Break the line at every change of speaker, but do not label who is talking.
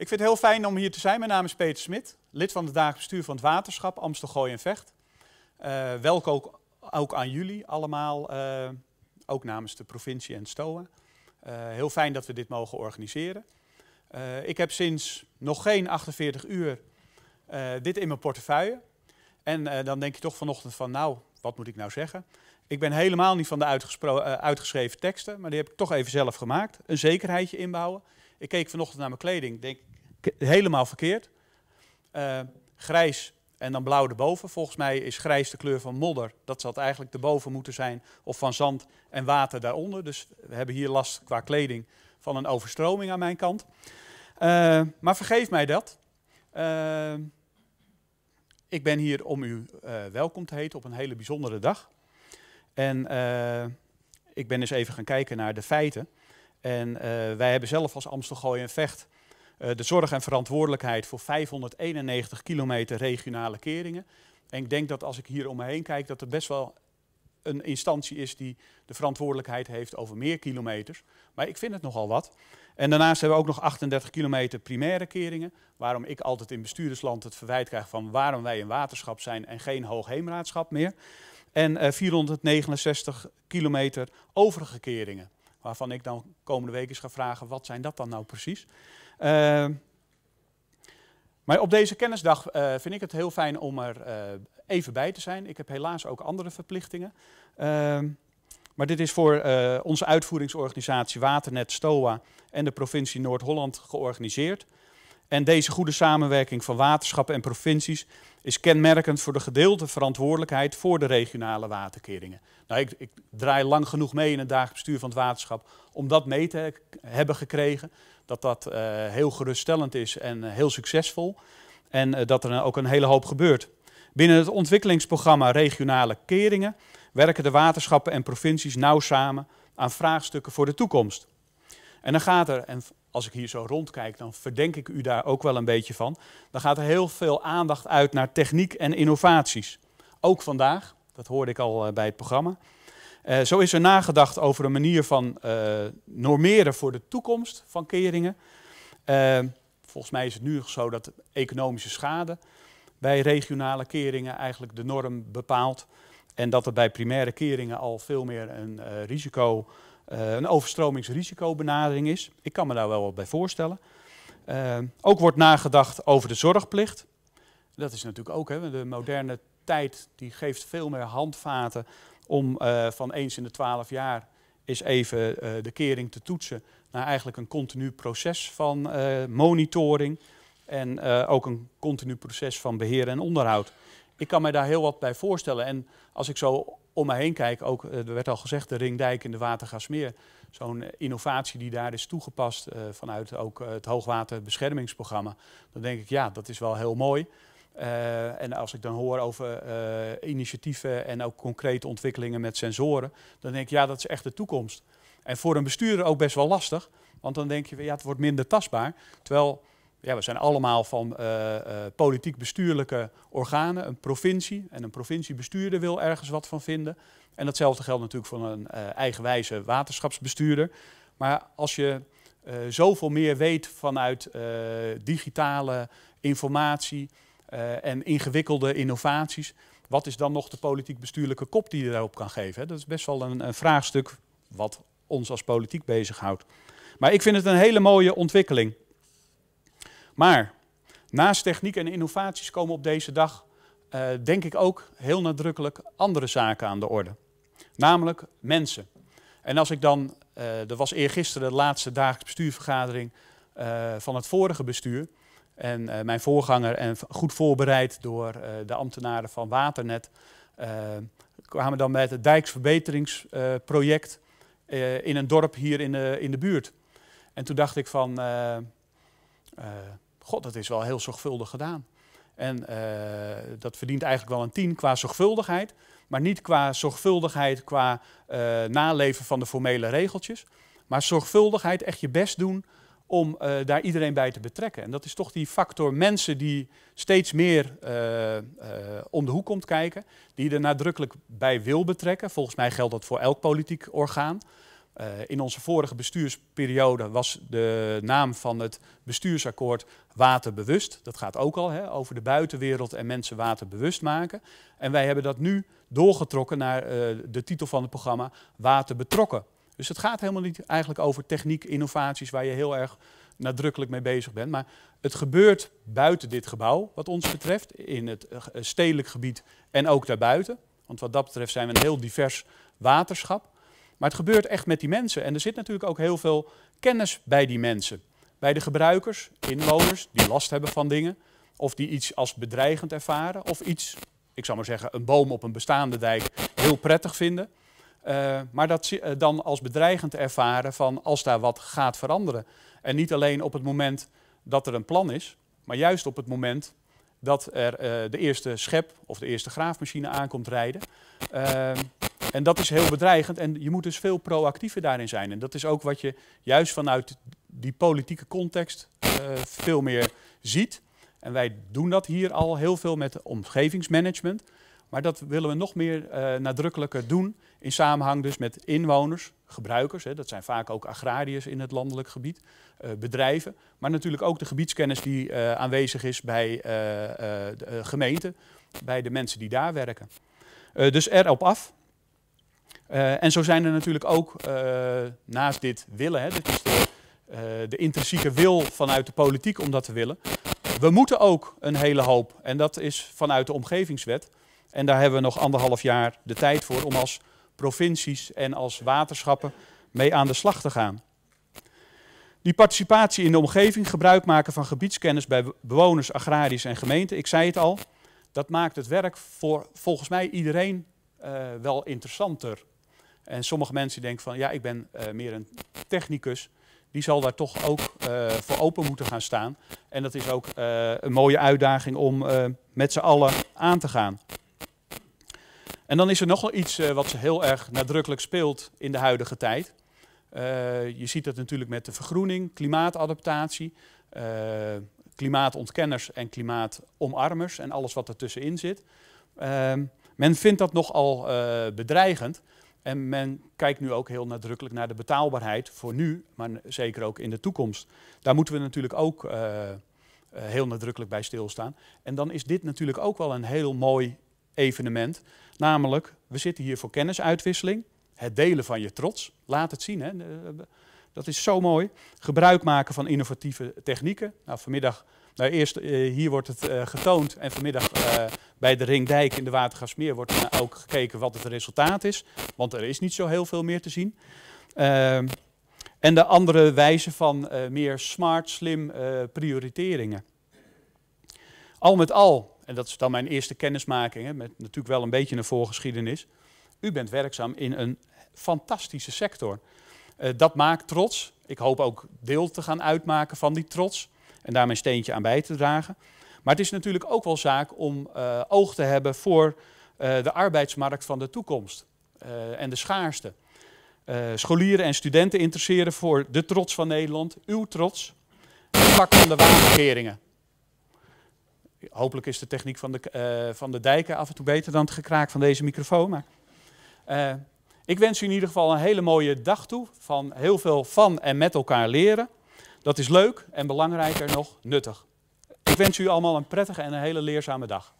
Ik vind het heel fijn om hier te zijn. Mijn naam is Peter Smit, lid van het dagelijks bestuur van het waterschap Amstelgooi en Vecht. Uh, eh, welkom ook, ook, aan jullie allemaal, eh, ook namens de provincie en STOA. Eh, heel fijn dat we dit mogen organiseren. ik heb sinds nog geen 48 uur dit in mijn portefeuille. En dan denk je toch vanochtend van, nou, wat moet ik nou zeggen? Ik ben helemaal niet van de uitgeschreven teksten, maar die heb ik toch even zelf gemaakt. Een zekerheidje inbouwen. Ik keek vanochtend naar mijn kleding. Denk, helemaal verkeerd. Eh, grijs en dan blauw erboven. Volgens mij is grijs de kleur van modder. Dat zal eigenlijk erboven moeten zijn. Of van zand en water daaronder. Dus we hebben hier last qua kleding van een overstroming aan mijn kant. Eh, maar vergeef mij dat. Eh, ik ben hier om u welkom te heten op een hele bijzondere dag. En ik ben eens even gaan kijken naar de feiten. En wij hebben zelf als Amstelgooi en Vecht eh, de zorg en verantwoordelijkheid voor 591 kilometer regionale keringen. En ik denk dat als ik hier om me heen kijk, dat er best wel een instantie is die de verantwoordelijkheid heeft over meer kilometers. Maar ik vind het nogal wat. En daarnaast hebben we ook nog 38 kilometer primaire keringen. Waarom ik altijd in bestuurdersland het verwijt krijg van waarom wij een waterschap zijn en geen hoogheemraadschap meer. En 469 eh, kilometer overige keringen. Waarvan ik dan komende weken eens ga vragen, wat zijn dat dan nou precies? Ehm, maar op deze kennisdag eh, vind ik het heel fijn om er eh, even bij te zijn. Ik heb helaas ook andere verplichtingen. Ehm, maar dit is voor eh, onze uitvoeringsorganisatie Waternet STOA en de provincie Noord-Holland georganiseerd. En deze goede samenwerking van waterschappen en provincies is kenmerkend voor de gedeelde verantwoordelijkheid voor de regionale waterkeringen. Nou, ik, ik draai lang genoeg mee in het dagelijks bestuur van het waterschap om dat mee te hebben gekregen. Dat dat eh, heel geruststellend is en eh, heel succesvol. En eh, dat er ook een hele hoop gebeurt. Binnen het ontwikkelingsprogramma Regionale Keringen werken de waterschappen en provincies nauw samen aan vraagstukken voor de toekomst. En dan gaat er, en als ik hier zo rondkijk, dan verdenk ik u daar ook wel een beetje van. Dan gaat er heel veel aandacht uit naar techniek en innovaties. Ook vandaag, dat hoorde ik al eh, bij het programma. Eh, zo is er nagedacht over een manier van eh, normeren voor de toekomst van keringen. volgens mij is het nu zo dat economische schade bij regionale keringen eigenlijk de norm bepaalt. En dat er bij primaire keringen al veel meer een risico uh, een overstromingsrisicobenadering is. Ik kan me daar wel wat bij voorstellen. Eh, ook wordt nagedacht over de zorgplicht. Dat is natuurlijk ook, hè, de moderne tijd die geeft veel meer handvaten om eh, van eens in de twaalf jaar is even de kering te toetsen naar eigenlijk een continu proces van monitoring en ook een continu proces van beheer en onderhoud. Ik kan me daar heel wat bij voorstellen en als ik zo om me heen kijk, ook, eh, er werd al gezegd, de Ringdijk en de Watergasmeer. Zo'n eh, innovatie die daar is toegepast eh, vanuit ook het hoogwaterbeschermingsprogramma. Dan denk ik, ja, dat is wel heel mooi. en als ik dan hoor over initiatieven en ook concrete ontwikkelingen met sensoren, dan denk ik, ja, dat is echt de toekomst. En voor een bestuurder ook best wel lastig, want dan denk je, ja, het wordt minder tastbaar. Terwijl ja, we zijn allemaal van eh, eh, politiek-bestuurlijke organen, een provincie. En een provinciebestuurder wil ergens wat van vinden. En datzelfde geldt natuurlijk voor een uh, eigenwijze waterschapsbestuurder. Maar als je zoveel meer weet vanuit digitale informatie en ingewikkelde innovaties, wat is dan nog de politiek-bestuurlijke kop die je daarop kan geven? Dat is best wel een vraagstuk wat ons als politiek bezighoudt. Maar ik vind het een hele mooie ontwikkeling. Maar naast techniek en innovaties komen op deze dag, eh, denk ik ook, heel nadrukkelijk andere zaken aan de orde. Namelijk mensen. En als ik dan, uh, er was eergisteren de laatste dagelijks bestuurvergadering eh, van het vorige bestuur. En mijn voorganger, en goed voorbereid door de ambtenaren van Waternet, kwamen dan met het dijksverbeteringsproject in een dorp hier in in de buurt. En toen dacht ik van, eh, god, dat is wel heel zorgvuldig gedaan. En eh, dat verdient eigenlijk wel een tien qua zorgvuldigheid, maar niet qua zorgvuldigheid qua eh, naleven van de formele regeltjes. Maar zorgvuldigheid, echt je best doen om daar iedereen bij te betrekken. En dat is toch die factor mensen die steeds meer om de hoek komt kijken, die er nadrukkelijk bij wil betrekken. Volgens mij geldt dat voor elk politiek orgaan. Eh, in onze vorige bestuursperiode was de naam van het bestuursakkoord waterbewust. Dat gaat ook al hè, over de buitenwereld en mensen waterbewust maken. En wij hebben dat nu doorgetrokken naar eh, de titel van het programma water betrokken. Dus het gaat helemaal niet eigenlijk over techniek, innovaties waar je heel erg nadrukkelijk mee bezig bent. Maar het gebeurt buiten dit gebouw, wat ons betreft, in het eh, stedelijk gebied en ook daarbuiten. Want wat dat betreft zijn we een heel divers waterschap. Maar het gebeurt echt met die mensen. En er zit natuurlijk ook heel veel kennis bij die mensen. Bij de gebruikers, inwoners die last hebben van dingen. Of die iets als bedreigend ervaren. Of iets, ik zou maar zeggen, een boom op een bestaande dijk heel prettig vinden. Eh, maar dat uh, dan als bedreigend ervaren van als daar wat gaat veranderen. En niet alleen op het moment dat er een plan is, maar juist op het moment dat er eh, de eerste schep of de eerste graafmachine aankomt rijden. Ehm, en dat is heel bedreigend en je moet dus veel proactiever daarin zijn. En dat is ook wat je juist vanuit die politieke context eh, veel meer ziet. En wij doen dat hier al heel veel met omgevingsmanagement. Maar dat willen we nog meer eh, nadrukkelijker doen in samenhang dus met inwoners, gebruikers, hè, dat zijn vaak ook agrariërs in het landelijk gebied, eh, bedrijven, maar natuurlijk ook de gebiedskennis die aanwezig is bij de gemeente, bij de mensen die daar werken. dus erop af, eh, en zo zijn er natuurlijk ook eh, naast dit willen, hè, is de, eh, de intrinsieke wil vanuit de politiek om dat te willen. We moeten ook een hele hoop en dat is vanuit de omgevingswet. En daar hebben we nog anderhalf jaar de tijd voor om als provincies en als waterschappen mee aan de slag te gaan. Die participatie in de omgeving, gebruik maken van gebiedskennis bij bewoners, agrariërs en gemeenten, ik zei het al, dat maakt het werk voor volgens mij iedereen wel interessanter en sommige mensen denken van ja, ik ben eh, meer een technicus. Die zal daar toch ook eh, voor open moeten gaan staan. En dat is ook eh, een mooie uitdaging om met z'n allen aan te gaan. En dan is er nog wel iets wat ze heel erg nadrukkelijk speelt in de huidige tijd. je ziet dat natuurlijk met de vergroening, klimaatadaptatie, klimaatontkenners en klimaatomarmers en alles wat ertussenin zit. Ehm, men vindt dat nogal bedreigend. En men kijkt nu ook heel nadrukkelijk naar de betaalbaarheid voor nu, maar zeker ook in de toekomst. Daar moeten we natuurlijk ook eh, eh, heel nadrukkelijk bij stilstaan. En dan is dit natuurlijk ook wel een heel mooi evenement. Namelijk, we zitten hier voor kennisuitwisseling, het delen van je trots. Laat het zien, hè? Eh, dat is zo mooi. Gebruik maken van innovatieve technieken. Nou, vanmiddag nou, eerst hier wordt het getoond en vanmiddag bij de Ringdijk in de Watergasmeer wordt ook gekeken wat het resultaat is, want er is niet zo heel veel meer te zien. Ehm, en de andere wijze van eh, meer smart, slim eh, prioriteringen. Al met al, en dat is dan mijn eerste kennismaking, hè, met natuurlijk wel een beetje een voorgeschiedenis. U bent werkzaam in een fantastische sector. Eh, dat maakt trots. Ik hoop ook deel te gaan uitmaken van die trots en daar mijn steentje aan bij te dragen. Maar het is natuurlijk ook wel zaak om eh, oog te hebben voor eh, de arbeidsmarkt van de toekomst eh, en de schaarste. scholieren en studenten interesseren voor de trots van Nederland, uw trots, het vak van de waterkeringen. Hopelijk is de techniek van de, van de dijken af en toe beter dan het gekraak van deze microfoon. Maar, ik wens u in ieder geval een hele mooie dag toe van heel veel van en met elkaar leren. Dat is leuk en belangrijker nog nuttig. Ik wens u allemaal een prettige en een hele leerzame dag.